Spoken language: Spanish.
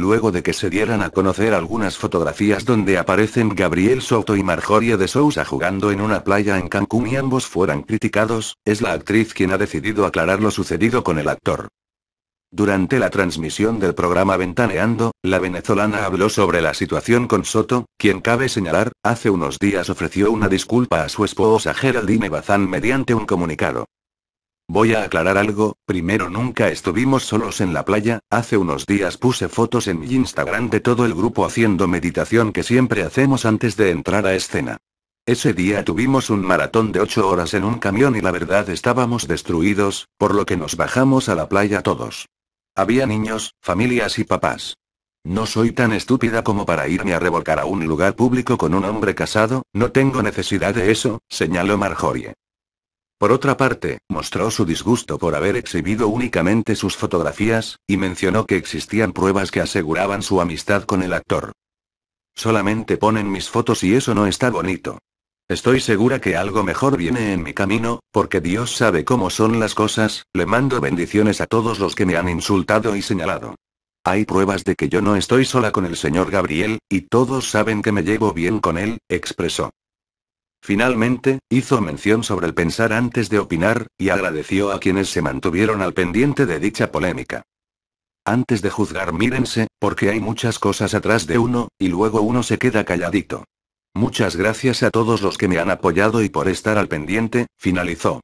luego de que se dieran a conocer algunas fotografías donde aparecen Gabriel Soto y Marjorie de Sousa jugando en una playa en Cancún y ambos fueran criticados, es la actriz quien ha decidido aclarar lo sucedido con el actor. Durante la transmisión del programa Ventaneando, la venezolana habló sobre la situación con Soto, quien cabe señalar, hace unos días ofreció una disculpa a su esposa Geraldine Bazán mediante un comunicado. Voy a aclarar algo, primero nunca estuvimos solos en la playa, hace unos días puse fotos en mi Instagram de todo el grupo haciendo meditación que siempre hacemos antes de entrar a escena. Ese día tuvimos un maratón de 8 horas en un camión y la verdad estábamos destruidos, por lo que nos bajamos a la playa todos. Había niños, familias y papás. No soy tan estúpida como para irme a revolcar a un lugar público con un hombre casado, no tengo necesidad de eso, señaló Marjorie. Por otra parte, mostró su disgusto por haber exhibido únicamente sus fotografías, y mencionó que existían pruebas que aseguraban su amistad con el actor. Solamente ponen mis fotos y eso no está bonito. Estoy segura que algo mejor viene en mi camino, porque Dios sabe cómo son las cosas, le mando bendiciones a todos los que me han insultado y señalado. Hay pruebas de que yo no estoy sola con el señor Gabriel, y todos saben que me llevo bien con él, expresó. Finalmente, hizo mención sobre el pensar antes de opinar, y agradeció a quienes se mantuvieron al pendiente de dicha polémica. Antes de juzgar mírense, porque hay muchas cosas atrás de uno, y luego uno se queda calladito. Muchas gracias a todos los que me han apoyado y por estar al pendiente, finalizó.